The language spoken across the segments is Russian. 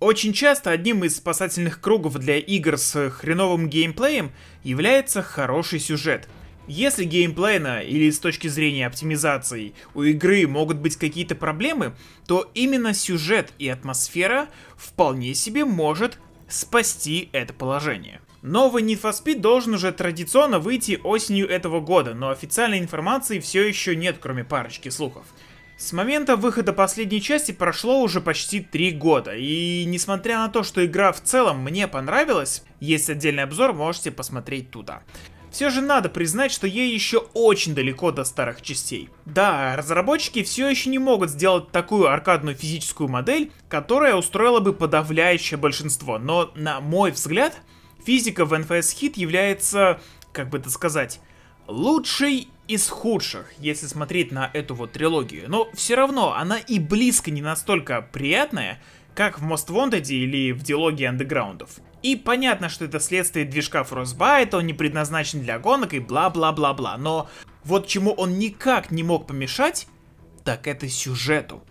Очень часто одним из спасательных кругов для игр с хреновым геймплеем является хороший сюжет. Если геймплейно или с точки зрения оптимизации у игры могут быть какие-то проблемы, то именно сюжет и атмосфера вполне себе может спасти это положение. Новый Need for Speed должен уже традиционно выйти осенью этого года, но официальной информации все еще нет, кроме парочки слухов. С момента выхода последней части прошло уже почти 3 года, и несмотря на то, что игра в целом мне понравилась, есть отдельный обзор, можете посмотреть туда. Все же надо признать, что ей еще очень далеко до старых частей. Да, разработчики все еще не могут сделать такую аркадную физическую модель, которая устроила бы подавляющее большинство, но на мой взгляд, физика в NFS Hit является, как бы это сказать, Лучший из худших, если смотреть на эту вот трилогию, но все равно она и близко не настолько приятная, как в Most Wanted или в диалоге андеграундов. И понятно, что это следствие движка Frostbite, он не предназначен для гонок и бла-бла-бла-бла, но вот чему он никак не мог помешать, так это сюжету.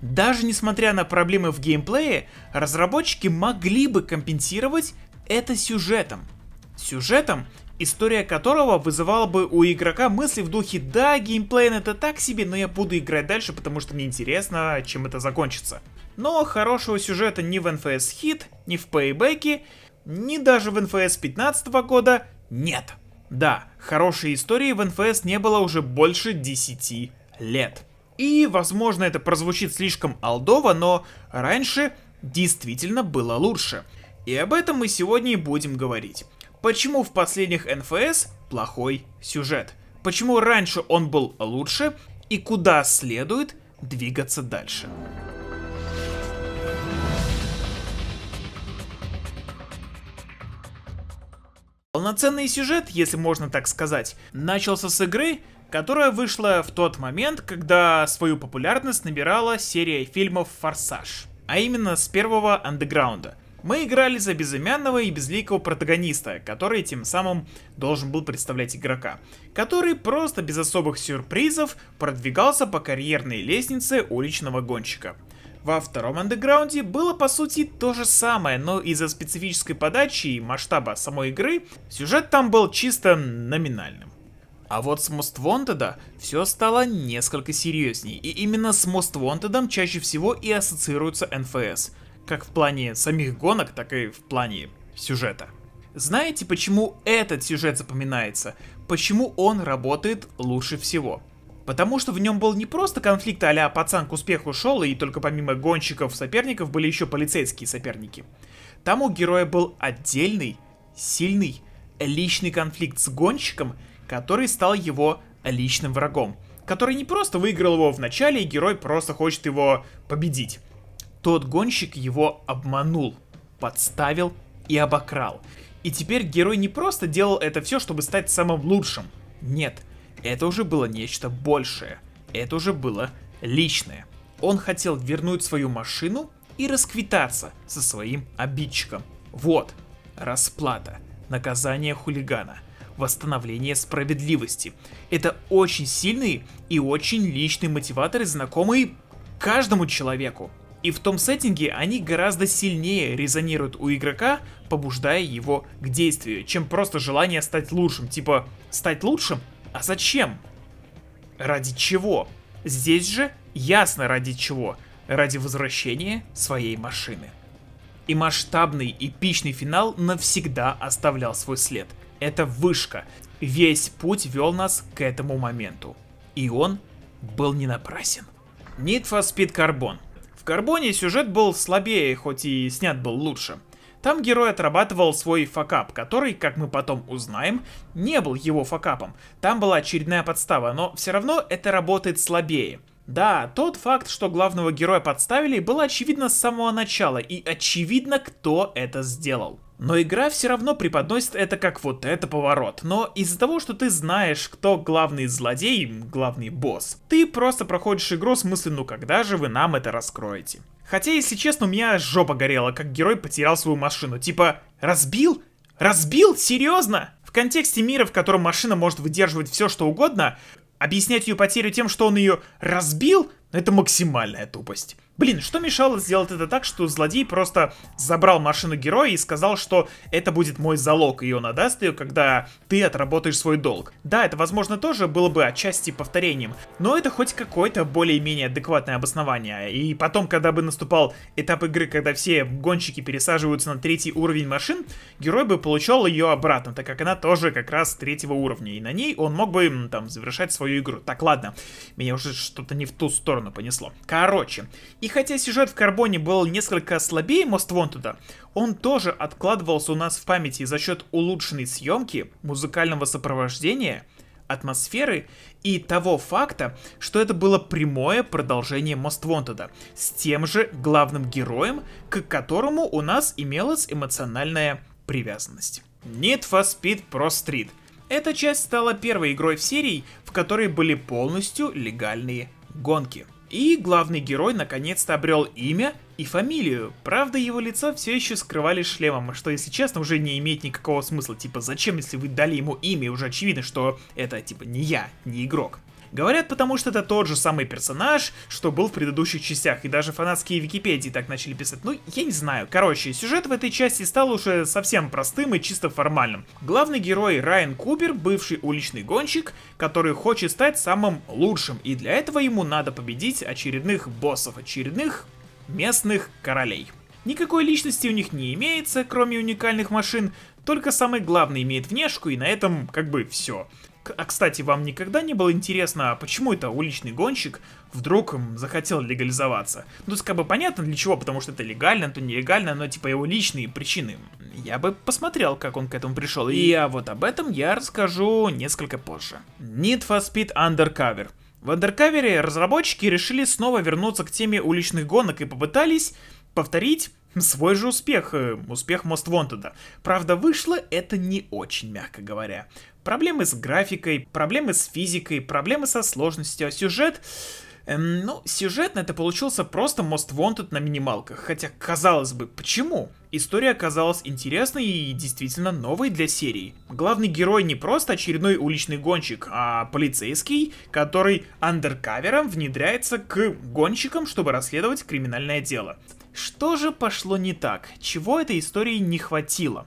Даже несмотря на проблемы в геймплее, разработчики могли бы компенсировать это сюжетом. Сюжетом, история которого вызывала бы у игрока мысли в духе «Да, геймплей это так себе, но я буду играть дальше, потому что мне интересно, чем это закончится». Но хорошего сюжета ни в NFS Hit, ни в Payback, ни даже в NFS 15 года нет. Да, хорошей истории в NFS не было уже больше 10 лет. И, возможно, это прозвучит слишком алдово, но раньше действительно было лучше. И об этом мы сегодня и будем говорить. Почему в последних НФС плохой сюжет? Почему раньше он был лучше и куда следует двигаться дальше? Полноценный сюжет, если можно так сказать, начался с игры, которая вышла в тот момент, когда свою популярность набирала серия фильмов «Форсаж», а именно с первого андеграунда – мы играли за безымянного и безликого протагониста, который тем самым должен был представлять игрока, который просто без особых сюрпризов продвигался по карьерной лестнице уличного гонщика. Во втором андеграунде было по сути то же самое, но из-за специфической подачи и масштаба самой игры сюжет там был чисто номинальным. А вот с Most Wanted все стало несколько серьезней, и именно с Most Wanted чаще всего и ассоциируется NFS как в плане самих гонок, так и в плане сюжета. Знаете, почему этот сюжет запоминается? Почему он работает лучше всего? Потому что в нем был не просто конфликт а пацан к успеху шел, и только помимо гонщиков-соперников были еще полицейские соперники. Там у героя был отдельный, сильный, личный конфликт с гонщиком, который стал его личным врагом. Который не просто выиграл его в начале, и герой просто хочет его победить тот гонщик его обманул, подставил и обокрал. И теперь герой не просто делал это все, чтобы стать самым лучшим. Нет, это уже было нечто большее. Это уже было личное. Он хотел вернуть свою машину и расквитаться со своим обидчиком. Вот, расплата, наказание хулигана, восстановление справедливости. Это очень сильные и очень личные мотиваторы, знакомые каждому человеку. И в том сеттинге они гораздо сильнее резонируют у игрока, побуждая его к действию, чем просто желание стать лучшим. Типа, стать лучшим? А зачем? Ради чего? Здесь же ясно ради чего. Ради возвращения своей машины. И масштабный эпичный финал навсегда оставлял свой след. Это вышка. Весь путь вел нас к этому моменту. И он был не напрасен. Need for Speed Carbon Карбоне сюжет был слабее, хоть и снят был лучше. Там герой отрабатывал свой факап, который, как мы потом узнаем, не был его факапом. Там была очередная подстава, но все равно это работает слабее. Да, тот факт, что главного героя подставили, было очевидно с самого начала, и очевидно, кто это сделал. Но игра все равно преподносит это как вот это поворот. Но из-за того, что ты знаешь, кто главный злодей, главный босс, ты просто проходишь игру с мыслью, ну когда же вы нам это раскроете? Хотя, если честно, у меня жопа горела, как герой потерял свою машину. Типа, разбил? Разбил? Серьезно? В контексте мира, в котором машина может выдерживать все, что угодно, объяснять ее потерю тем, что он ее разбил, это максимальная тупость. Блин, что мешало сделать это так, что злодей просто забрал машину героя и сказал, что это будет мой залог, и он отдаст ее, когда ты отработаешь свой долг. Да, это, возможно, тоже было бы отчасти повторением, но это хоть какое-то более-менее адекватное обоснование. И потом, когда бы наступал этап игры, когда все гонщики пересаживаются на третий уровень машин, герой бы получал ее обратно, так как она тоже как раз третьего уровня, и на ней он мог бы, там, завершать свою игру. Так, ладно, меня уже что-то не в ту сторону сторону понесло. Короче, и хотя сюжет в Карбоне был несколько слабее Most Wanted, он тоже откладывался у нас в памяти за счет улучшенной съемки, музыкального сопровождения, атмосферы и того факта, что это было прямое продолжение Most Wanted с тем же главным героем, к которому у нас имелась эмоциональная привязанность. Need for Speed Pro Street. Эта часть стала первой игрой в серии, в которой были полностью легальные гонки. И главный герой наконец-то обрел имя и фамилию. Правда, его лицо все еще скрывали шлемом, что, если честно, уже не имеет никакого смысла. Типа, зачем, если вы дали ему имя, и уже очевидно, что это, типа, не я, не игрок. Говорят, потому что это тот же самый персонаж, что был в предыдущих частях, и даже фанатские Википедии так начали писать. Ну, я не знаю. Короче, сюжет в этой части стал уже совсем простым и чисто формальным. Главный герой Райан Купер, бывший уличный гонщик, который хочет стать самым лучшим, и для этого ему надо победить очередных боссов, очередных местных королей. Никакой личности у них не имеется, кроме уникальных машин, только самый главный имеет внешку, и на этом как бы все. А, кстати, вам никогда не было интересно, а почему это уличный гонщик вдруг захотел легализоваться? Ну, то как бы понятно для чего, потому что это легально, то нелегально, но типа его личные причины. Я бы посмотрел, как он к этому пришел, и а вот об этом я расскажу несколько позже. Need for Speed Undercover. В Undercover разработчики решили снова вернуться к теме уличных гонок и попытались повторить Свой же успех, э, успех Most Wanted. Правда, вышло это не очень, мягко говоря. Проблемы с графикой, проблемы с физикой, проблемы со сложностью, а сюжет... Эм, ну, сюжетно это получился просто Most Wanted на минималках, хотя, казалось бы, почему? История оказалась интересной и действительно новой для серии. Главный герой не просто очередной уличный гонщик, а полицейский, который андеркавером внедряется к гонщикам, чтобы расследовать криминальное дело. Что же пошло не так? Чего этой истории не хватило?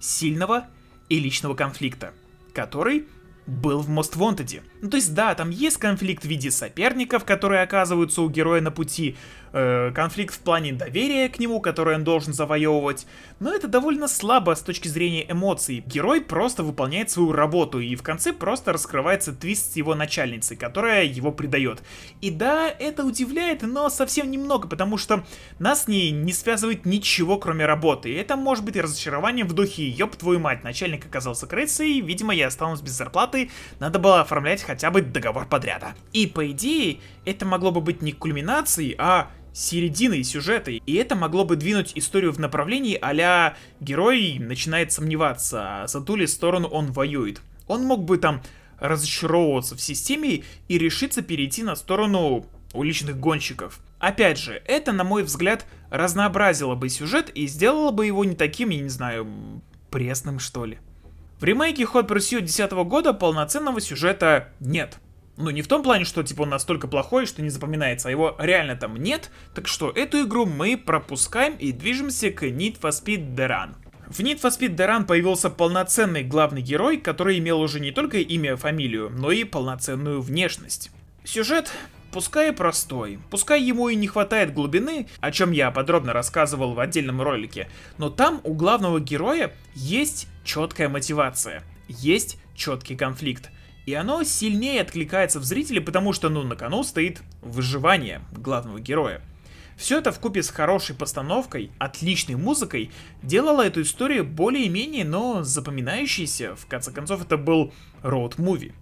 Сильного и личного конфликта, который был в Most Wanted. Ну, то есть, да, там есть конфликт в виде соперников, которые оказываются у героя на пути, Э, конфликт в плане доверия к нему, который он должен завоевывать, но это довольно слабо с точки зрения эмоций. Герой просто выполняет свою работу, и в конце просто раскрывается твист с его начальницы, которая его предает. И да, это удивляет, но совсем немного, потому что нас с ней не связывает ничего, кроме работы. это может быть и разочарование в духе «Ёб твою мать, начальник оказался крысой, видимо, я останусь без зарплаты, надо было оформлять хотя бы договор подряда». И по идее, это могло бы быть не кульминацией, а серединой сюжета, и это могло бы двинуть историю в направлении а герой начинает сомневаться, а за ту ли сторону он воюет. Он мог бы там разочаровываться в системе и решиться перейти на сторону уличных гонщиков. Опять же, это, на мой взгляд, разнообразило бы сюжет и сделало бы его не таким, я не знаю, пресным что ли. В ремейке Hot Pursuit 2010 года полноценного сюжета нет. Ну, не в том плане, что, типа, он настолько плохой, что не запоминается, а его реально там нет. Так что эту игру мы пропускаем и движемся к Need for Speed The Run. В Need for Speed The Run появился полноценный главный герой, который имел уже не только имя, и фамилию, но и полноценную внешность. Сюжет пускай и простой, пускай ему и не хватает глубины, о чем я подробно рассказывал в отдельном ролике, но там у главного героя есть четкая мотивация, есть четкий конфликт. И оно сильнее откликается в зрителе, потому что, ну, на кону стоит выживание главного героя. Все это в купе с хорошей постановкой, отличной музыкой, делало эту историю более-менее, но запоминающейся. В конце концов, это был роуд-муви.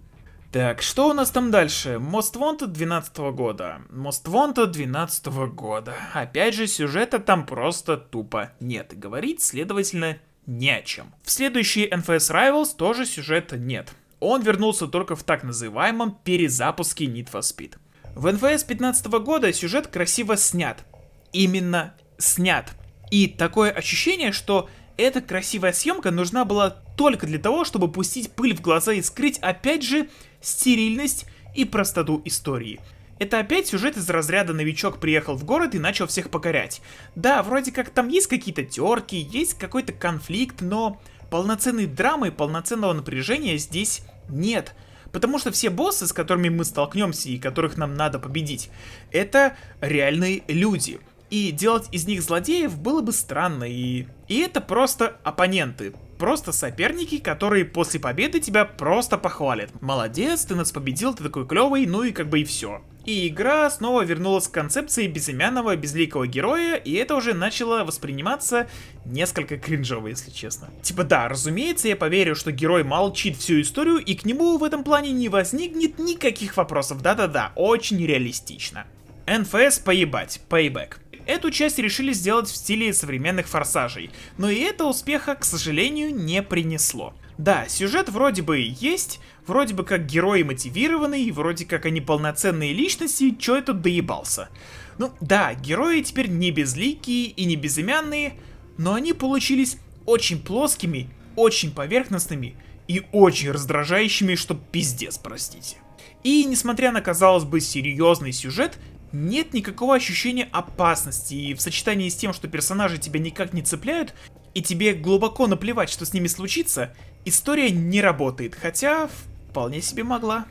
Так, что у нас там дальше? Most Wanted 12 года. Most Wanted 12 года. Опять же, сюжета там просто тупо нет. Говорить, следовательно, не о чем. В следующий NFS Rivals тоже сюжета нет. Он вернулся только в так называемом перезапуске Need for Speed. В NFS 15 года сюжет красиво снят. Именно снят. И такое ощущение, что эта красивая съемка нужна была только для того, чтобы пустить пыль в глаза и скрыть, опять же, стерильность и простоту истории. Это опять сюжет из разряда новичок приехал в город и начал всех покорять. Да, вроде как там есть какие-то терки, есть какой-то конфликт, но полноценной драмы, полноценного напряжения здесь нет. Потому что все боссы, с которыми мы столкнемся и которых нам надо победить, это реальные люди. И делать из них злодеев было бы странно, и... И это просто оппоненты. Просто соперники, которые после победы тебя просто похвалят. Молодец, ты нас победил, ты такой клевый, ну и как бы и все. И игра снова вернулась к концепции безымянного безликого героя, и это уже начало восприниматься несколько кринжово, если честно. Типа да, разумеется, я поверю, что герой молчит всю историю, и к нему в этом плане не возникнет никаких вопросов. Да-да-да, очень реалистично. НФС поебать, пейбэк. Эту часть решили сделать в стиле современных форсажей, но и это успеха, к сожалению, не принесло. Да, сюжет вроде бы есть, вроде бы как герои мотивированные, вроде как они полноценные личности, чё я тут доебался? Ну да, герои теперь не безликие и не безымянные, но они получились очень плоскими, очень поверхностными и очень раздражающими, что пиздец, простите. И несмотря на, казалось бы, серьезный сюжет, нет никакого ощущения опасности, и в сочетании с тем, что персонажи тебя никак не цепляют, и тебе глубоко наплевать, что с ними случится, история не работает, хотя вполне себе могла.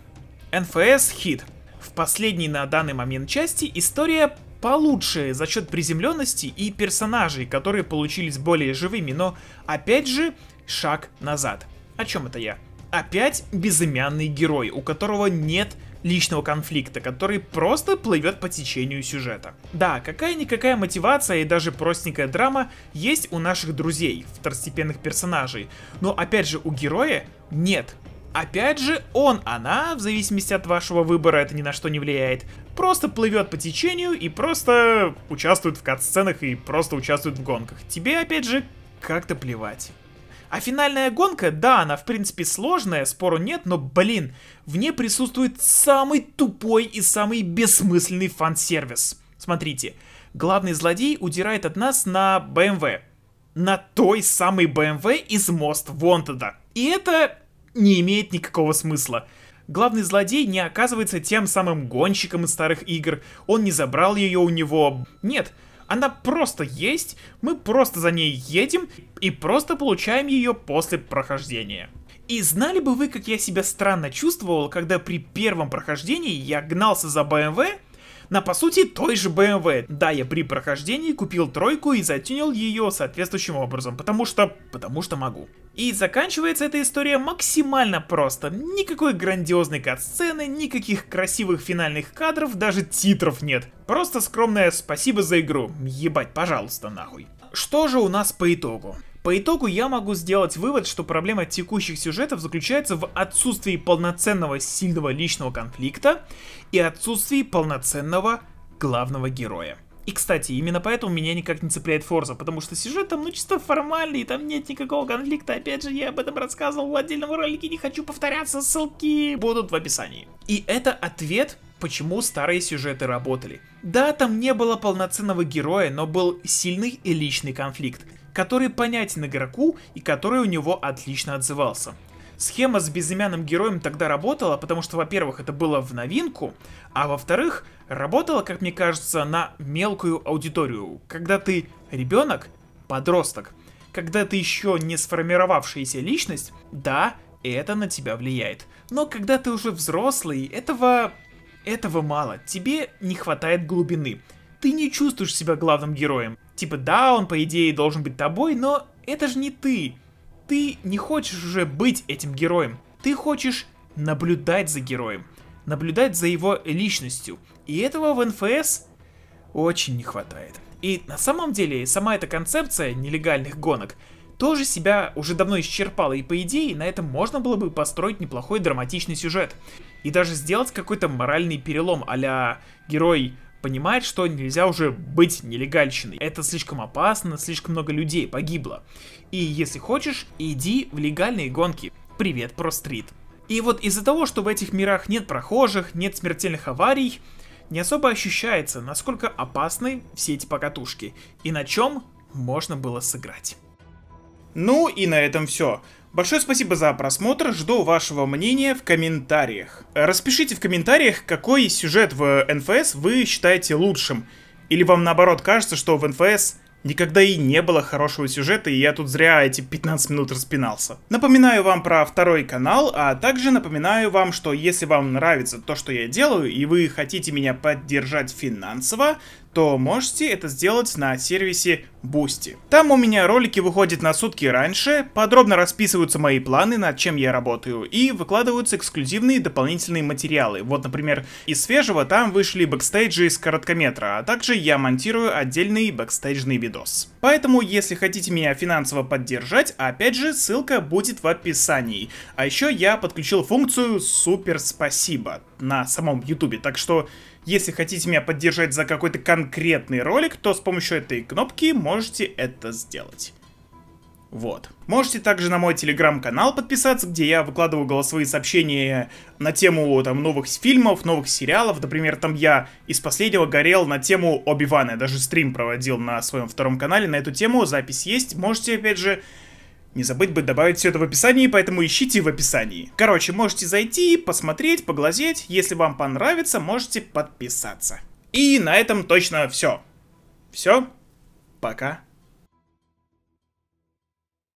НФС хит. В последней на данный момент части история получше за счет приземленности и персонажей, которые получились более живыми, но опять же шаг назад. О чем это я? Опять безымянный герой, у которого нет личного конфликта, который просто плывет по течению сюжета. Да, какая-никакая мотивация и даже простенькая драма есть у наших друзей, второстепенных персонажей, но опять же у героя нет. Опять же, он, она, в зависимости от вашего выбора, это ни на что не влияет, просто плывет по течению и просто участвует в кат-сценах и просто участвует в гонках. Тебе, опять же, как-то плевать. А финальная гонка, да, она в принципе сложная, спору нет, но, блин, в ней присутствует самый тупой и самый бессмысленный фан-сервис. Смотрите, главный злодей удирает от нас на BMW, эм На той самой BMW эм из Мост Вонтеда. И это не имеет никакого смысла. Главный злодей не оказывается тем самым гонщиком из старых игр, он не забрал ее у него. Нет, она просто есть, мы просто за ней едем и просто получаем ее после прохождения. И знали бы вы, как я себя странно чувствовал, когда при первом прохождении я гнался за BMW на по сути той же BMW. Да, я при прохождении купил тройку и затюнил ее соответствующим образом, потому что... потому что могу. И заканчивается эта история максимально просто. Никакой грандиозной кат никаких красивых финальных кадров, даже титров нет. Просто скромное спасибо за игру. Ебать, пожалуйста, нахуй. Что же у нас по итогу? По итогу я могу сделать вывод, что проблема текущих сюжетов заключается в отсутствии полноценного сильного личного конфликта и отсутствии полноценного главного героя. И, кстати, именно поэтому меня никак не цепляет Форза, потому что сюжет там, ну, чисто формальный, и там нет никакого конфликта. Опять же, я об этом рассказывал в отдельном ролике, не хочу повторяться, ссылки будут в описании. И это ответ, почему старые сюжеты работали. Да, там не было полноценного героя, но был сильный и личный конфликт который понятен игроку и который у него отлично отзывался. Схема с безымянным героем тогда работала, потому что, во-первых, это было в новинку, а во-вторых, работала, как мне кажется, на мелкую аудиторию. Когда ты ребенок, подросток, когда ты еще не сформировавшаяся личность, да, это на тебя влияет. Но когда ты уже взрослый, этого... этого мало. Тебе не хватает глубины. Ты не чувствуешь себя главным героем. Типа, да, он, по идее, должен быть тобой, но это же не ты. Ты не хочешь уже быть этим героем. Ты хочешь наблюдать за героем. Наблюдать за его личностью. И этого в НФС очень не хватает. И на самом деле, сама эта концепция нелегальных гонок тоже себя уже давно исчерпала, и по идее на этом можно было бы построить неплохой драматичный сюжет. И даже сделать какой-то моральный перелом а герой понимает, что нельзя уже быть нелегальщиной. Это слишком опасно, слишком много людей погибло. И если хочешь, иди в легальные гонки. Привет, про стрит. И вот из-за того, что в этих мирах нет прохожих, нет смертельных аварий, не особо ощущается, насколько опасны все эти покатушки и на чем можно было сыграть. Ну и на этом все. Большое спасибо за просмотр, жду вашего мнения в комментариях. Распишите в комментариях, какой сюжет в НФС вы считаете лучшим. Или вам наоборот кажется, что в НФС никогда и не было хорошего сюжета, и я тут зря эти 15 минут распинался. Напоминаю вам про второй канал, а также напоминаю вам, что если вам нравится то, что я делаю, и вы хотите меня поддержать финансово, то можете это сделать на сервисе Boosty. Там у меня ролики выходят на сутки раньше, подробно расписываются мои планы, над чем я работаю, и выкладываются эксклюзивные дополнительные материалы. Вот, например, из свежего там вышли бэкстейджи из короткометра, а также я монтирую отдельный бэкстейджный видос. Поэтому, если хотите меня финансово поддержать, опять же, ссылка будет в описании. А еще я подключил функцию «Супер спасибо» на самом YouTube, так что если хотите меня поддержать за какой-то конкретный ролик, то с помощью этой кнопки можете это сделать. Вот. Можете также на мой телеграм-канал подписаться, где я выкладываю голосовые сообщения на тему там новых фильмов, новых сериалов. Например, там я из последнего горел на тему Оби-Вана. Я даже стрим проводил на своем втором канале на эту тему. Запись есть. Можете, опять же, не забыть бы добавить все это в описании, поэтому ищите в описании. Короче, можете зайти, посмотреть, поглазеть. Если вам понравится, можете подписаться. И на этом точно все. Все. Пока.